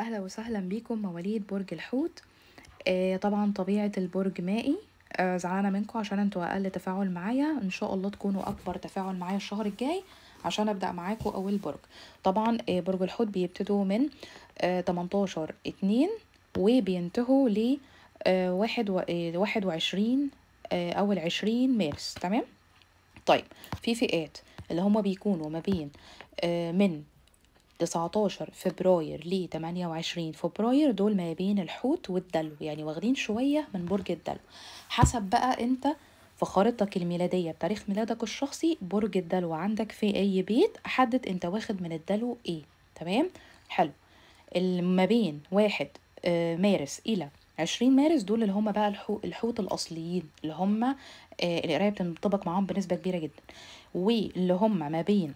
أهلا وسهلا بيكم مواليد برج الحوت آه طبعا طبيعة البرج مائي آه زعلانة منكم عشان انتوا أقل تفاعل معايا إن شاء الله تكونوا أكبر تفاعل معايا الشهر الجاي عشان أبدأ معاكم أول برج طبعا آه برج الحوت بيبتدوا من آه 18 2 وبينتهوا ل آه واحد, و... آه وعشرين آه أول عشرين مارس تمام طيب في فئات اللي هما بيكونوا ما بين آه، من 19 فبراير ل 28 فبراير دول ما بين الحوت والدلو يعني واخدين شوية من برج الدلو حسب بقى انت في خارطتك الميلادية بتاريخ ميلادك الشخصي برج الدلو عندك في أي بيت حدد أنت واخد من الدلو إيه تمام حلو ما بين واحد آه، مارس إلى عشرين مارس دول اللي هم بقى الحوت, الحوت الأصليين اللي هم آه، القراية بتنطبق معاهم بنسبة كبيرة جدا واللي هم ما بين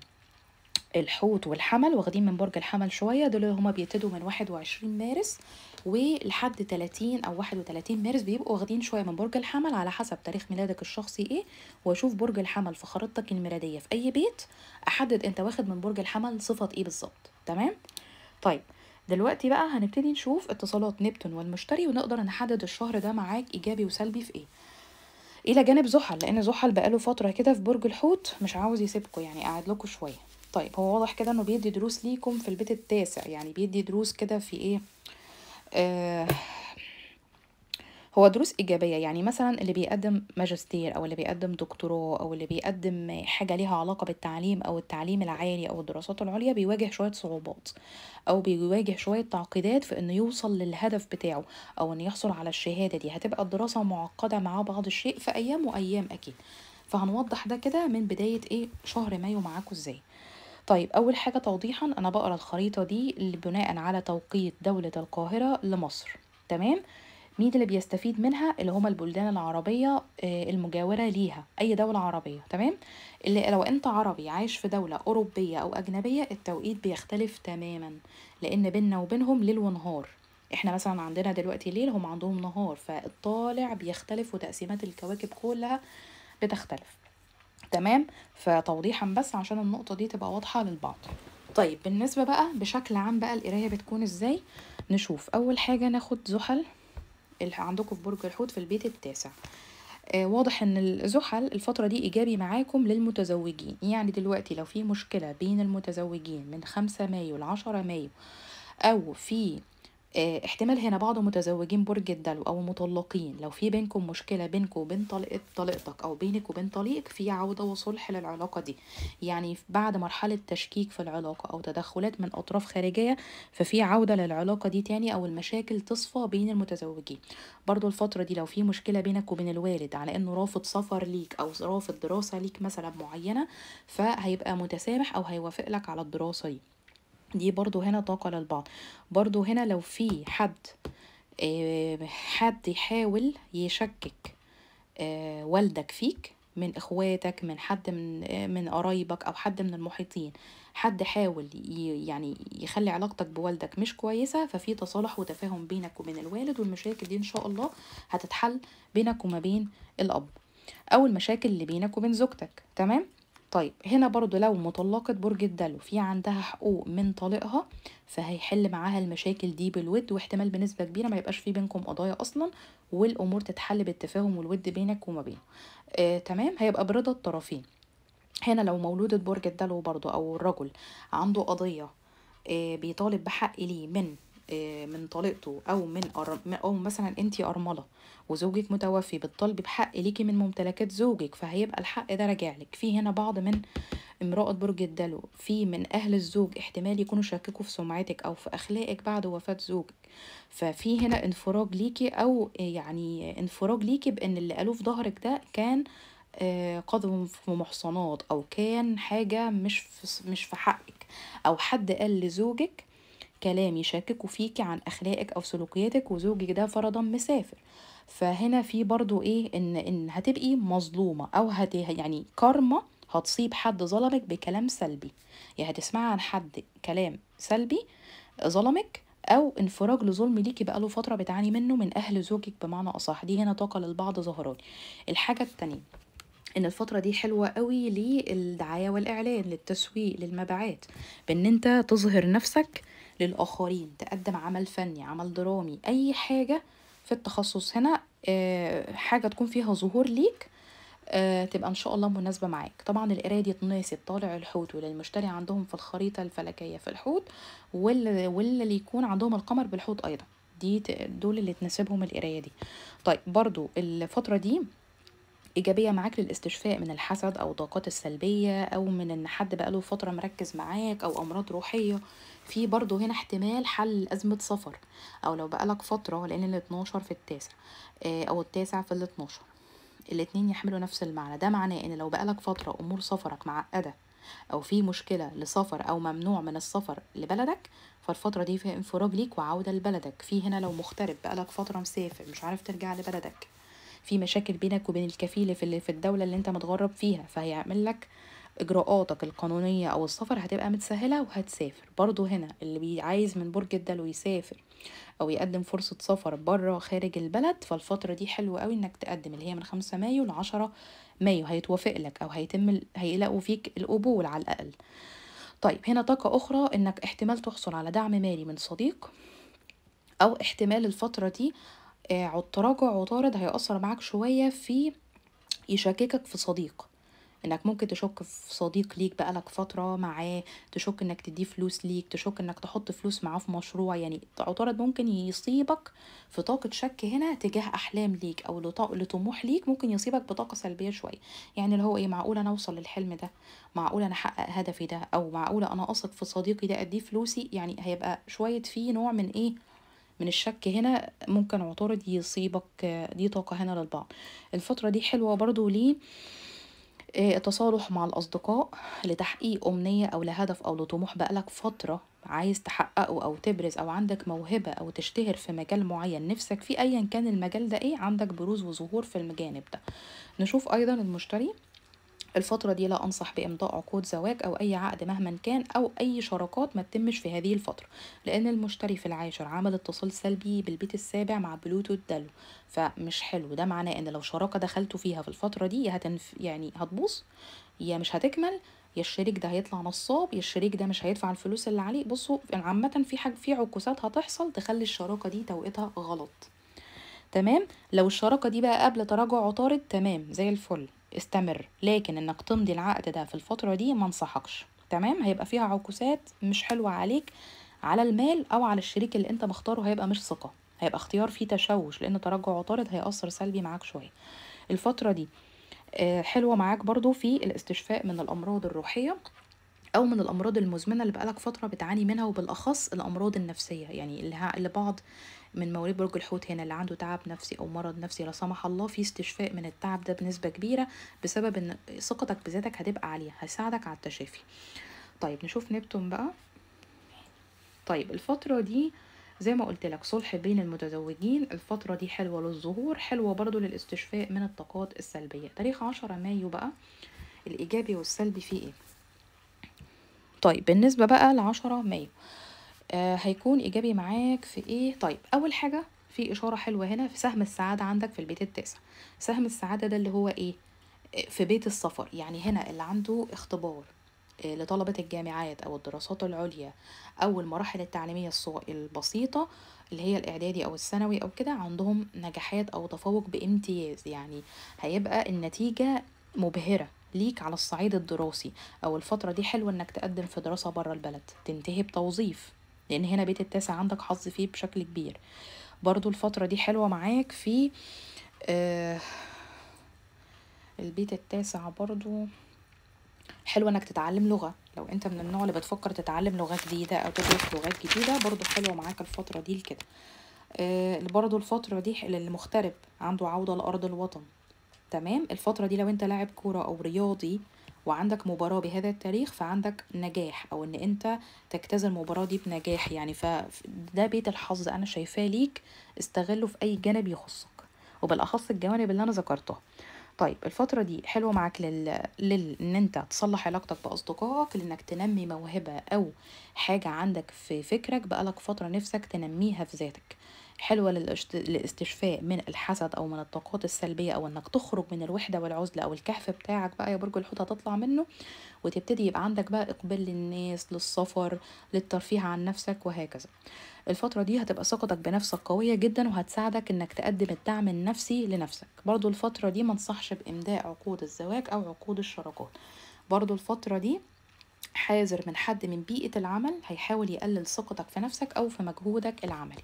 الحوت والحمل واخدين من برج الحمل شوية دول هما بيبتدوا من 21 مارس ولحد 30 أو 31 مارس بيبقوا واخدين شوية من برج الحمل على حسب تاريخ ميلادك الشخصي إيه وأشوف برج الحمل في خريطتك الميلادية في أي بيت أحدد أنت واخد من برج الحمل صفة إيه بالظبط تمام طيب دلوقتي بقى هنبتدي نشوف اتصالات نبتون والمشتري ونقدر نحدد الشهر ده معاك إيجابي وسلبي في إيه الى جانب زحل لان زحل بقاله فتره كده في برج الحوت مش عاوز يسيبكم يعني قاعد لكم شويه طيب هو واضح كده انه بيدي دروس ليكم في البيت التاسع يعني بيدي دروس كده في ايه آه هو دروس إيجابية يعني مثلا اللي بيقدم ماجستير أو اللي بيقدم دكتوراه أو اللي بيقدم حاجة ليها علاقة بالتعليم أو التعليم العالي أو الدراسات العليا بيواجه شوية صعوبات أو بيواجه شوية تعقيدات في إنه يوصل للهدف بتاعه أو إنه يحصل على الشهادة دي هتبقى الدراسة معقدة معاه بعض الشيء في أيام وأيام أكيد فهنوضح ده كده من بداية إيه شهر مايو معاكوا إزاي طيب أول حاجة توضيحا أنا بقرا الخريطة دي بناء على توقيت دولة القاهرة لمصر تمام مين اللي بيستفيد منها اللي هما البلدان العربية آه، المجاورة ليها أي دولة عربية تمام اللي لو أنت عربي عايش في دولة أوروبية أو أجنبية التوقيت بيختلف تماما لأن بيننا وبينهم ليل ونهار احنا مثلا عندنا دلوقتي ليل هم عندهم نهار فالطالع بيختلف وتقسيمات الكواكب كلها بتختلف تمام فتوضيحا بس عشان النقطة دي تبقى واضحة للبعض طيب بالنسبة بقى بشكل عام بقى القراية بتكون ازاي نشوف أول حاجة ناخد زحل اللي عندكم في برج الحوت في البيت التاسع آه، واضح ان الزحل الفترة دي ايجابي معاكم للمتزوجين يعني دلوقتي لو في مشكلة بين المتزوجين من خمسة مايو لعشرة مايو او في آه، احتمال هنا بعض متزوجين برج الدلو او مطلقين لو في بينكم مشكله بينكم وبين طليقه طليقتك او بينك وبين طليقك في عوده وصلح للعلاقه دي يعني بعد مرحله تشكيك في العلاقه او تدخلات من اطراف خارجيه ففي عوده للعلاقه دي تاني او المشاكل تصفى بين المتزوجين برضو الفتره دي لو في مشكله بينك وبين الوالد على انه رافض سفر ليك او رافض دراسه ليك مثلا معينه فهيبقى متسامح او هيوافق لك على الدراسه دي دي برضو هنا طاقة للبعض برضو هنا لو في حد آه، حد يحاول يشكك آه، والدك فيك من اخواتك من حد من آه، من قرايبك او حد من المحيطين حد حاول يعني يخلي علاقتك بوالدك مش كويسه ففي تصالح وتفاهم بينك وبين الوالد والمشاكل دي ان شاء الله هتتحل بينك وما بين الاب او المشاكل اللي بينك وبين زوجتك تمام طيب هنا برضو لو مطلقة برج الدلو في عندها حقوق من طالقها فهيحل معاها المشاكل دي بالود واحتمال بنسبة كبيرة ما يبقاش في بينكم قضايا أصلا والأمور تتحل بالتفاهم والود بينك وما بينه آه تمام هيبقى برضا الطرفين هنا لو مولودة برج الدلو برضو أو الرجل عنده قضية آه بيطالب بحق ليه من آه، من طليقته او من او مثلا انت ارمله وزوجك متوفي بتطالبي بحق ليكي من ممتلكات زوجك فهيبقى الحق ده راجع لك في هنا بعض من امرأة برج الدلو في من أهل الزوج احتمال يكونوا شككوا في سمعتك أو في أخلاقك بعد وفاة زوجك ففي هنا انفراج ليكي أو آه، يعني انفراج ليكي بأن اللي قالوه في ظهرك ده كان آه، قدم في محصنات أو كان حاجة مش في مش في حقك أو حد قال لزوجك كلام يشككوا فيكي عن أخلاقك أو سلوكياتك وزوجك ده فرضا مسافر فهنا في برضو إيه إن, إن هتبقي مظلومة أو هت يعني كارما هتصيب حد ظلمك بكلام سلبي يعني هتسمعي عن حد كلام سلبي ظلمك او انفراج لظلم ليكي بقاله فتره بتعاني منه من اهل زوجك بمعنى اصح دي هنا طاقه للبعض ظهراني الحاجه التانية ان الفتره دي حلوه قوي للدعايه والاعلان للتسويق للمبيعات بان انت تظهر نفسك للآخرين تقدم عمل فني عمل درامي أي حاجة في التخصص هنا آه، حاجة تكون فيها ظهور ليك آه، تبقى ان شاء الله مناسبه معاك طبعا القرايه دي تناسب طالع الحوت واللي عندهم في الخريطه الفلكيه في الحوت واللي, يكون عندهم القمر بالحوت ايضا دي دول اللي تناسبهم القرايه دي طيب برضو الفتره دي ايجابيه معاك للاستشفاء من الحسد او الطاقات السلبيه او من ان حد بقاله فتره مركز معاك او امراض روحيه في برضو هنا احتمال حل أزمة سفر أو لو بقالك فترة لأن الاتناشر في التاسع آه، أو التاسع في الاتناشر الاتنين يحملوا نفس المعنى ده معناه ان لو بقالك فترة امور سفرك معقدة او في مشكلة لسفر او ممنوع من السفر لبلدك فالفترة دي فيها انفراج ليك وعودة لبلدك في هنا لو مغترب بقالك فترة مسافر مش عارف ترجع لبلدك في مشاكل بينك وبين الكفيل في, في الدولة اللي انت متغرب فيها فهيعمل لك اجراءاتك القانونيه او السفر هتبقى متسهله وهتسافر برضو هنا اللي عايز من برج الدلو يسافر او يقدم فرصه سفر بره خارج البلد فالفتره دي حلوه قوي انك تقدم اللي هي من 5 مايو ل 10 مايو هيتوافق لك او هيتم هيلاقوا فيك القبول على الاقل طيب هنا طاقه اخرى انك احتمال تحصل على دعم مالي من صديق او احتمال الفتره دي التراجع آه، وطارد هيأثر معاك شوية في يشككك في صديق انك ممكن تشك في صديق ليك بقالك فتره معاه تشك انك تديه فلوس ليك تشك انك تحط فلوس معاه في مشروع يعني عطارد ممكن يصيبك في طاقه شك هنا تجاه احلام ليك او لطموح ليك ممكن يصيبك بطاقه سلبيه شويه يعني اللي هو ايه معقول انا اوصل للحلم ده معقول انا احقق هدفي ده او معقول انا اثق في صديقي ده اديه فلوسي يعني هيبقى شويه فيه نوع من ايه من الشك هنا ممكن عطارد يصيبك دي طاقة هنا للبعض الفترة دي حلوة برضو ليه إيه، التصالح مع الأصدقاء لتحقيق أمنية أو لهدف أو لطموح بقالك فترة عايز تحققه أو تبرز أو عندك موهبة أو تشتهر في مجال معين نفسك فيه أيا كان المجال ده إيه عندك بروز وظهور في المجانب ده نشوف أيضا المشتري الفترة دي لا أنصح بإمضاء عقود زواج أو أي عقد مهما كان أو أي شراكات ما تتمش في هذه الفترة لأن المشتري في العاشر عمل اتصال سلبي بالبيت السابع مع بلوتو الدلو فمش حلو ده معناه إن لو شراكة دخلتوا فيها في الفترة دي هتنف يعني هتبوظ يا مش هتكمل يا الشريك ده هيطلع نصاب يا الشريك ده مش هيدفع الفلوس اللي عليه بصوا عامة في حاجة في عكوسات هتحصل تخلي الشراكة دي توقيتها غلط تمام لو الشراكة دي بقى قبل تراجع عطارد تمام زي الفل استمر لكن انك تمضي العقد ده في الفتره دي ما انصحكش تمام هيبقى فيها عكوسات مش حلوه عليك على المال او على الشريك اللي انت مختاره هيبقى مش ثقه هيبقى اختيار فيه تشوش لان تراجع عطارد هيأثر سلبي معاك شويه الفتره دي آه، حلوه معاك برضو في الاستشفاء من الامراض الروحيه او من الامراض المزمنه اللي بقالك فتره بتعاني منها وبالاخص الامراض النفسيه يعني اللي, اللي بعض من مواليد برج الحوت هنا اللي عنده تعب نفسي او مرض نفسي لا سمح الله في استشفاء من التعب ده بنسبه كبيره بسبب ان ثقتك بذاتك هتبقى عاليه هيساعدك على التشافي طيب نشوف نبتون بقى طيب الفتره دي زي ما قلت لك صلح بين المتزوجين الفترة دي حلوة للظهور حلوة برضو للاستشفاء من الطاقات السلبية تاريخ عشرة مايو بقى الإيجابي والسلبي فيه إيه طيب بالنسبة بقى لعشرة مايو آه هيكون إيجابي معاك في إيه؟ طيب أول حاجة في إشارة حلوة هنا في سهم السعادة عندك في البيت التاسع سهم السعادة ده اللي هو إيه؟ آه، في بيت السفر يعني هنا اللي عنده اختبار آه، لطلبة الجامعات أو الدراسات العليا أو المراحل التعليمية البسيطة اللي هي الإعدادي أو الثانوي أو كده عندهم نجاحات أو تفوق بامتياز يعني هيبقى النتيجة مبهرة ليك على الصعيد الدراسي أو الفترة دي حلوة إنك تقدم في دراسة بره البلد تنتهي بتوظيف لأن هنا بيت التاسع عندك حظ فيه بشكل كبير برضو الفترة دي حلوة معاك في آه البيت التاسع برضو حلو انك تتعلم لغه لو انت من النوع اللي بتفكر تتعلم لغه جديده او تدرس لغات جديده برضو حلوه معاك الفتره دي لكده آه برضو الفتره دي للمغترب عنده عوده لارض الوطن تمام الفترة دي لو انت لاعب كورة او رياضي وعندك مباراة بهذا التاريخ فعندك نجاح او ان انت تجتاز المباراة دي بنجاح يعني فده بيت الحظ انا شايفاه ليك استغله في اي جانب يخصك وبالاخص الجوانب اللي انا ذكرتها طيب الفترة دي حلوة معاك لل... لل... ان انت تصلح علاقتك باصدقائك لانك تنمي موهبة او حاجة عندك في فكرك بقالك فترة نفسك تنميها في ذاتك حلوة للاستشفاء من الحسد أو من الطاقات السلبية أو إنك تخرج من الوحدة والعزلة أو الكهف بتاعك بقى يا برج الحوت هتطلع منه وتبتدي يبقى عندك بقى إقبال للناس للسفر للترفيه عن نفسك وهكذا الفترة دي هتبقى ثقتك بنفسك قوية جدا وهتساعدك انك تقدم الدعم النفسي لنفسك برضو الفترة دي منصحش بإمداء عقود الزواج أو عقود الشراكات برضو الفترة دي حاذر من حد من بيئة العمل هيحاول يقلل ثقتك في نفسك أو في مجهودك العملي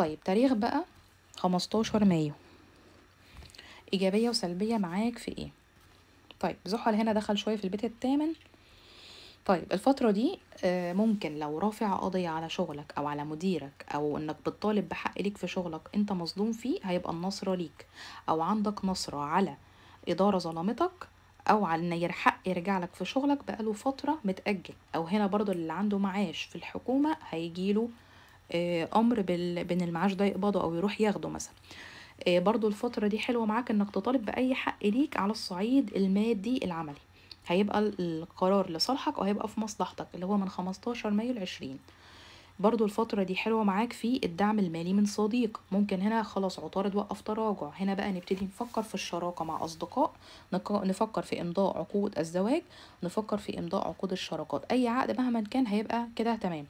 طيب تاريخ بقى خمستاشر مايو إيجابية وسلبية معاك في إيه طيب زحل هنا دخل شوية في البيت التامن طيب الفترة دي آه، ممكن لو رافع قضية على شغلك أو على مديرك أو إنك بتطالب بحق ليك في شغلك أنت مصدوم فيه هيبقى النصرة ليك أو عندك نصرة على إدارة ظلمتك أو على إن يرحق يرجع لك في شغلك بقاله فترة متأجل أو هنا برضو اللي عنده معاش في الحكومة هيجيله آه، امر بان المعاش ده يقبضه او يروح ياخده مثلا آه، برضو الفترة دي حلوة معاك انك تطالب بأي حق ليك على الصعيد المادي العملي هيبقى القرار لصالحك وهيبقى في مصلحتك اللي هو من 15 مايو لعشرين برضو الفترة دي حلوة معاك في الدعم المالي من صديق ممكن هنا خلاص عطارد وقف تراجع هنا بقى نبتدي نفكر في الشراكة مع أصدقاء نفكر في إمضاء عقود الزواج نفكر في إمضاء عقود الشراكات أي عقد مهما كان هيبقى كده تمام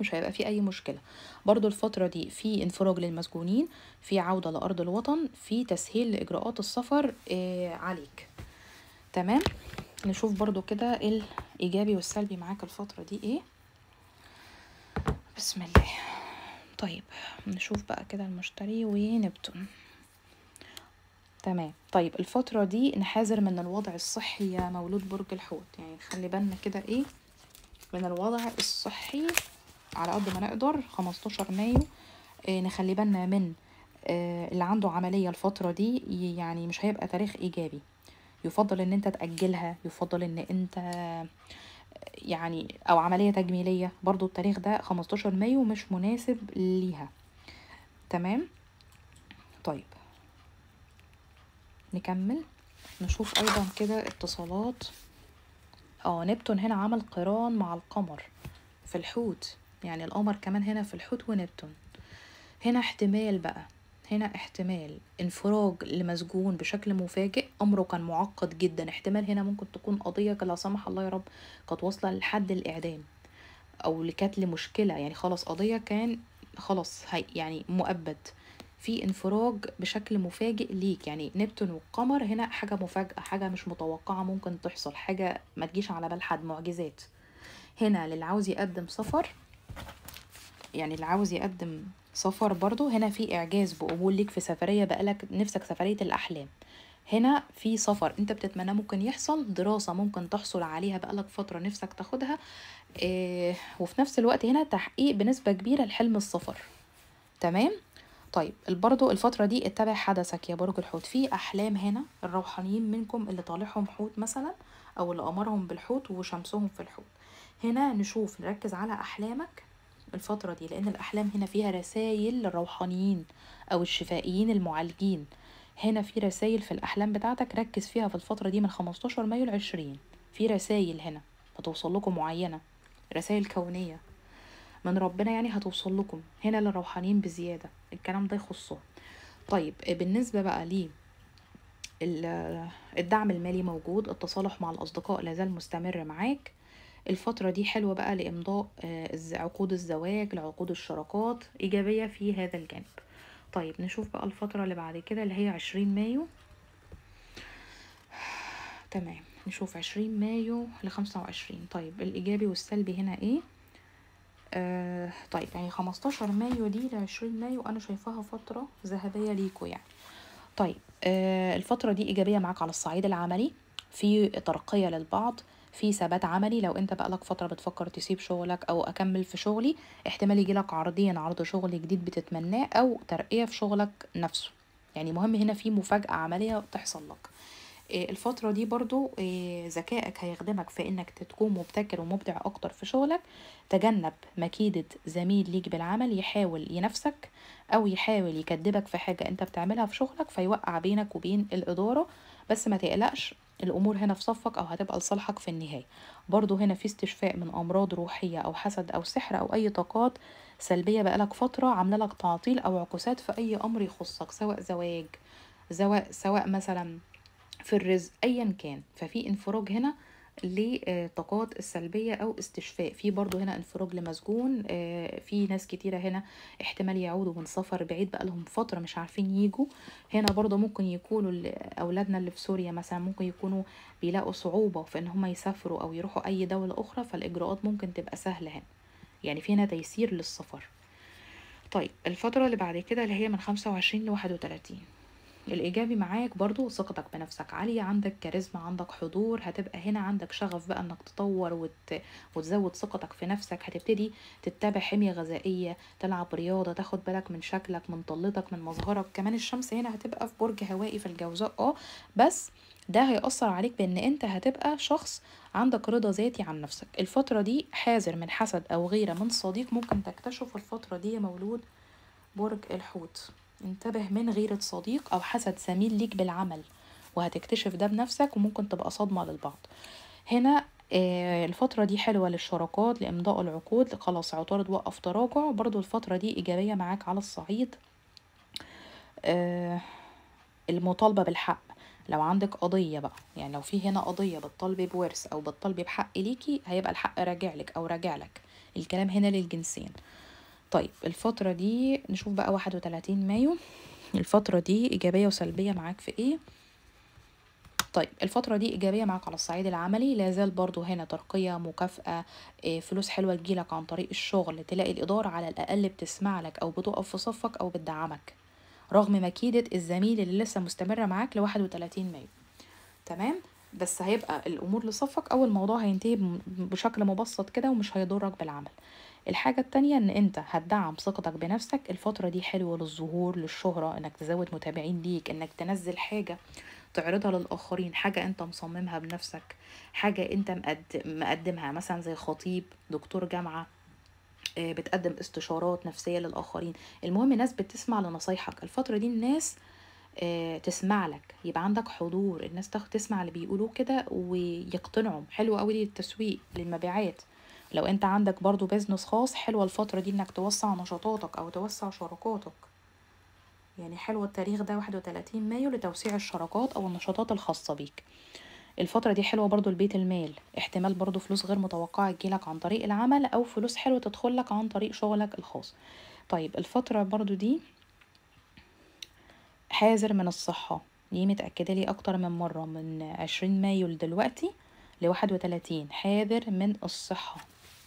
مش هيبقى في اي مشكله برضو الفتره دي في انفراج للمسجونين في عوده لارض الوطن في تسهيل لاجراءات السفر آه، عليك تمام نشوف برضو كده الايجابي والسلبي معاك الفتره دي ايه بسم الله طيب نشوف بقى كده المشتري ونبتون تمام طيب الفترة دي نحاذر من الوضع الصحي يا مولود برج الحوت يعني خلي بالنا كده ايه من الوضع الصحي على قد ما نقدر 15 مايو آه، نخلي بالنا من آه، اللي عنده عملية الفترة دي يعني مش هيبقى تاريخ إيجابي يفضل ان انت تأجلها يفضل ان انت يعني او عملية تجميلية برضو التاريخ ده 15 مايو مش مناسب ليها تمام طيب نكمل نشوف ايضا كده اتصالات اه نبتون هنا عمل قران مع القمر في الحوت يعني القمر كمان هنا في الحوت ونبتون هنا احتمال بقى هنا احتمال انفراج لمسجون بشكل مفاجئ امره كان معقد جدا احتمال هنا ممكن تكون قضيه لا سمح الله يا رب كانت واصله لحد الاعدام او لكتل مشكلة يعني خلاص قضيه كان خلاص هي يعني مؤبد في انفراج بشكل مفاجئ ليك يعني نبتون والقمر هنا حاجه مفاجاه حاجه مش متوقعه ممكن تحصل حاجه ما تجيش على بال حد معجزات هنا للي عاوز يقدم سفر يعني اللي عاوز يقدم سفر برضو هنا في إعجاز بقبول ليك في سفرية بقالك نفسك سفرية الأحلام هنا في سفر انت بتتمنى ممكن يحصل دراسة ممكن تحصل عليها بقالك فترة نفسك تاخدها اه وفي نفس الوقت هنا تحقيق بنسبة كبيرة لحلم السفر تمام طيب برضو الفترة دي اتبع حدثك يا برج الحوت في أحلام هنا الروحانيين منكم اللي طالعهم حوت مثلا أو اللي قمرهم بالحوت وشمسهم في الحوت هنا نشوف نركز على أحلامك الفترة دي لأن الأحلام هنا فيها رسايل للروحانيين أو الشفائيين المعالجين هنا في رسايل في الأحلام بتاعتك ركز فيها في الفترة دي من 15 مايو لعشرين في رسايل هنا هتوصل لكم معينة رسايل كونية من ربنا يعني هتوصل لكم هنا للروحانيين بزيادة الكلام ده يخصهم طيب بالنسبة بقى لي الدعم المالي موجود التصالح مع الأصدقاء لازال مستمر معاك الفترة دي حلوة بقى لإمضاء آه، عقود الزواج لعقود الشراكات إيجابية في هذا الجانب طيب نشوف بقى الفترة اللي بعد كده اللي هي عشرين مايو تمام نشوف عشرين مايو لخمسة وعشرين طيب الإيجابي والسلبي هنا إيه آه طيب يعني خمستاشر مايو دي لعشرين مايو أنا شايفاها فترة ذهبية ليكوا يعني طيب آه الفترة دي إيجابية معاك على الصعيد العملي في ترقية للبعض في ثبات عملي لو انت بقالك فتره بتفكر تسيب شغلك او اكمل في شغلي احتمال يجيلك عرضين يعني عرض شغل جديد بتتمناه او ترقيه في شغلك نفسه يعني مهم هنا في مفاجاه عمليه تحصل لك آه، الفترة دي برضو آه، ذكائك هيخدمك في انك تكون مبتكر ومبدع اكتر في شغلك تجنب مكيدة زميل ليك بالعمل يحاول ينافسك او يحاول يكدبك في حاجة انت بتعملها في شغلك فيوقع بينك وبين الادارة بس ما تقلقش الأمور هنا في صفك أو هتبقى لصالحك في النهاية برضو هنا في استشفاء من أمراض روحية أو حسد أو سحر أو أي طاقات سلبية بقالك فترة عاملة لك تعطيل أو عكوسات في أي أمر يخصك سواء زواج سواء سواء مثلا في الرزق أيا كان ففي انفراج هنا للطاقات السلبية أو استشفاء في برضو هنا انفراج لمسجون آه، في ناس كتيرة هنا احتمال يعودوا من سفر بعيد بقالهم فترة مش عارفين يجوا هنا برضو ممكن يكونوا أولادنا اللي في سوريا مثلا ممكن يكونوا بيلاقوا صعوبة في إن هم يسافروا أو يروحوا أي دولة أخرى فالإجراءات ممكن تبقى سهلة هنا يعني في هنا تيسير للسفر طيب الفترة اللي بعد كده اللي هي من خمسة وعشرين لواحد وتلاتين الايجابي معاك برضو ثقتك بنفسك عاليه عندك كاريزما عندك حضور هتبقى هنا عندك شغف بقى انك تطور وت... وتزود ثقتك في نفسك هتبتدي تتبع حميه غذائيه تلعب رياضه تاخد بالك من شكلك من طلتك من مظهرك كمان الشمس هنا هتبقى في برج هوائي في الجوزاء اه بس ده هيأثر عليك بان انت هتبقى شخص عندك رضا ذاتي عن نفسك الفترة دي حاذر من حسد او غيرة من صديق ممكن تكتشف الفترة دي مولود برج الحوت انتبه من غيرة صديق أو حسد زميل ليك بالعمل وهتكتشف ده بنفسك وممكن تبقى صدمة للبعض هنا آه، الفترة دي حلوة للشراكات لإمضاء العقود خلاص عطارد وقف تراجع برضو الفترة دي إيجابية معاك على الصعيد آه، المطالبة بالحق لو عندك قضية بقى يعني لو في هنا قضية بتطالبي بورث أو بتطالبي بحق ليكي هيبقى الحق راجع لك أو راجع لك الكلام هنا للجنسين طيب الفترة دي نشوف بقى واحد وتلاتين مايو الفترة دي إيجابية وسلبية معاك في إيه؟ طيب الفترة دي إيجابية معاك على الصعيد العملي لازال برضو هنا ترقية مكافأة آه، فلوس حلوة تجيلك عن طريق الشغل تلاقي الإدارة على الأقل بتسمع لك أو بتقف في صفك أو بتدعمك رغم مكيدة الزميل اللي لسه مستمرة معاك لواحد وتلاتين مايو تمام؟ بس هيبقى الأمور لصفك أو الموضوع هينتهي بشكل مبسط كده ومش هيضرك بالعمل الحاجة التانية ان انت هتدعم ثقتك بنفسك الفترة دي حلوة للظهور للشهرة انك تزود متابعين ليك انك تنزل حاجة تعرضها للآخرين حاجة أنت مصممها بنفسك حاجة أنت مقدمها مثلا زي خطيب دكتور جامعة آه، بتقدم استشارات نفسية للآخرين المهم ناس بتسمع لنصايحك الفترة دي الناس آه، تسمع لك يبقى عندك حضور الناس تسمع اللي بيقولوه كده ويقتنعوا حلو قوي التسويق للمبيعات لو انت عندك برضو بيزنس خاص حلوة الفترة دي انك توسع نشاطاتك او توسع شراكاتك يعني حلو التاريخ ده 31 مايو لتوسيع الشراكات او النشاطات الخاصة بيك الفترة دي حلوة برضو لبيت المال احتمال برضو فلوس غير متوقعة تجيلك عن طريق العمل او فلوس حلوة تدخلك عن طريق شغلك الخاص طيب الفترة برضو دي حاذر من الصحة دي متأكدة لي أكتر من مرة من عشرين مايو دلوقتي لواحد وتلاتين حاذر من الصحة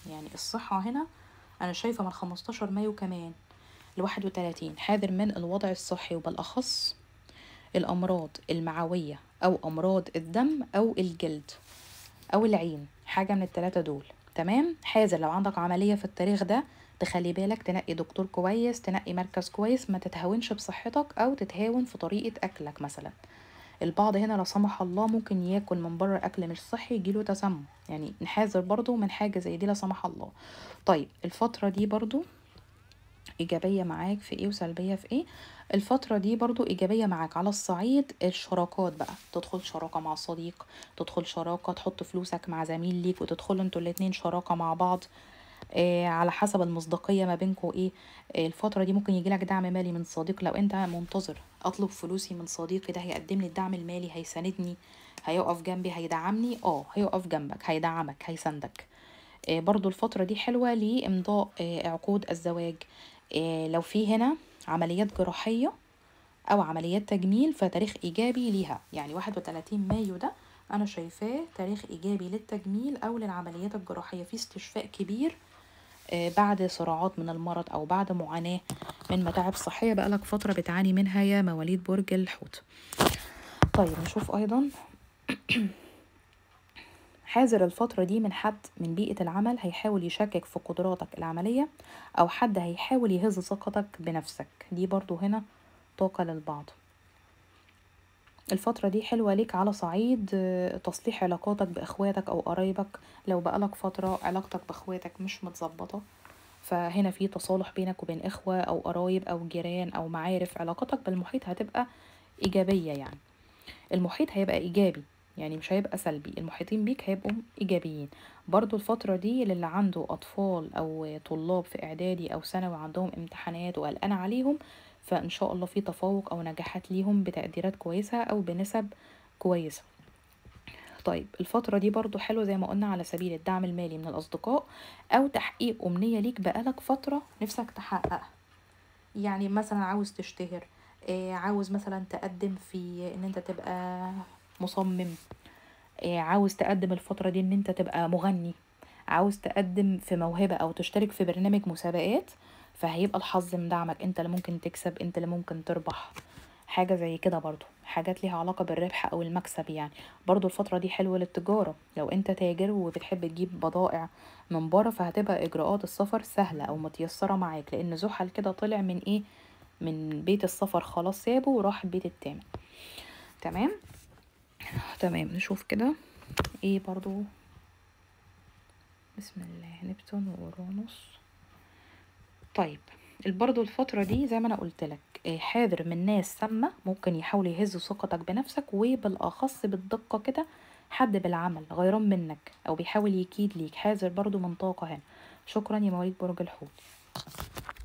يعني الصحة هنا أنا شايفة من 15 مايو كمان لواحد وتلاتين حاذر من الوضع الصحي وبالأخص الأمراض المعوية أو أمراض الدم أو الجلد أو العين حاجة من التلاتة دول تمام حاذر لو عندك عملية في التاريخ ده تخلي بالك تنقي دكتور كويس تنقي مركز كويس ما تتهاونش بصحتك أو تتهاون في طريقة أكلك مثلا البعض هنا لا سمح الله ممكن ياكل من بره اكل مش صحي يجيله تسمم يعني نحاذر برضو من حاجه زي دي لا سمح الله طيب الفتره دي برضو ايجابيه معاك في ايه وسلبيه في ايه الفتره دي برضو ايجابيه معاك على الصعيد الشراكات بقى تدخل شراكه مع صديق تدخل شراكه تحط فلوسك مع زميل ليك وتدخلوا انتوا الاتنين شراكه مع بعض إيه على حسب المصداقيه ما بينكوا ايه, إيه الفتره دي ممكن يجيلك دعم مالي من صديق لو انت منتظر اطلب فلوسي من صديقي ده هيقدم لي الدعم المالي هيساندني هيقف جنبي هيدعمني اه هيقف جنبك هيدعمك هيساندك آه برضو الفترة دي حلوة لإمضاء آه عقود الزواج آه لو في هنا عمليات جراحية أو عمليات تجميل فتاريخ إيجابي ليها يعني واحد وتلاتين مايو ده أنا شايفاه تاريخ إيجابي للتجميل أو للعمليات الجراحية في استشفاء كبير آه، بعد صراعات من المرض أو بعد معاناة من متاعب صحية بقالك فترة بتعاني منها يا مواليد برج الحوت طيب نشوف أيضا حاذر الفترة دي من حد من بيئة العمل هيحاول يشكك في قدراتك العملية أو حد هيحاول يهز ثقتك بنفسك دي برضو هنا طاقة للبعض الفترة دي حلوة ليك على صعيد آه، تصليح علاقاتك بإخواتك أو قرايبك لو بقالك فترة علاقتك بإخواتك مش متظبطة فهنا في تصالح بينك وبين إخوة أو قرايب أو جيران أو معارف علاقتك بالمحيط هتبقى إيجابية يعني المحيط هيبقى إيجابي يعني مش هيبقى سلبي المحيطين بيك هيبقوا إيجابيين برضو الفترة دي للي عنده أطفال أو طلاب في إعدادي أو ثانوي عندهم امتحانات وقلقان عليهم فإن شاء الله في تفوق أو نجاحات ليهم بتقديرات كويسة أو بنسب كويسة طيب الفترة دي برضو حلوة زي ما قلنا على سبيل الدعم المالي من الأصدقاء أو تحقيق أمنية ليك بقالك فترة نفسك تحققها يعني مثلا عاوز تشتهر آه، عاوز مثلا تقدم في ان انت تبقى مصمم آه، عاوز تقدم الفترة دي ان انت تبقى مغني عاوز تقدم في موهبة او تشترك في برنامج مسابقات فهيبقى الحظ مدعمك انت اللي ممكن تكسب انت اللي ممكن تربح حاجه زي كده برضو حاجات ليها علاقه بالربح او المكسب يعني برضو الفتره دي حلوه للتجاره لو انت تاجر وبتحب تجيب بضائع من بره فهتبقى اجراءات السفر سهله او متيسره معاك لان زحل كده طلع من ايه من بيت السفر خلاص سابه وراح البيت التاني تمام تمام نشوف كده ايه برضو بسم الله نبتون واورانوس طيب برضو الفترة دي زي ما أنا قلت لك آه، حاذر من ناس سامة ممكن يحاولوا يهزوا ثقتك بنفسك وبالأخص بالدقة كده حد بالعمل غيران منك أو بيحاول يكيد ليك حاذر برضو من طاقة هنا شكرا يا مواليد برج الحوت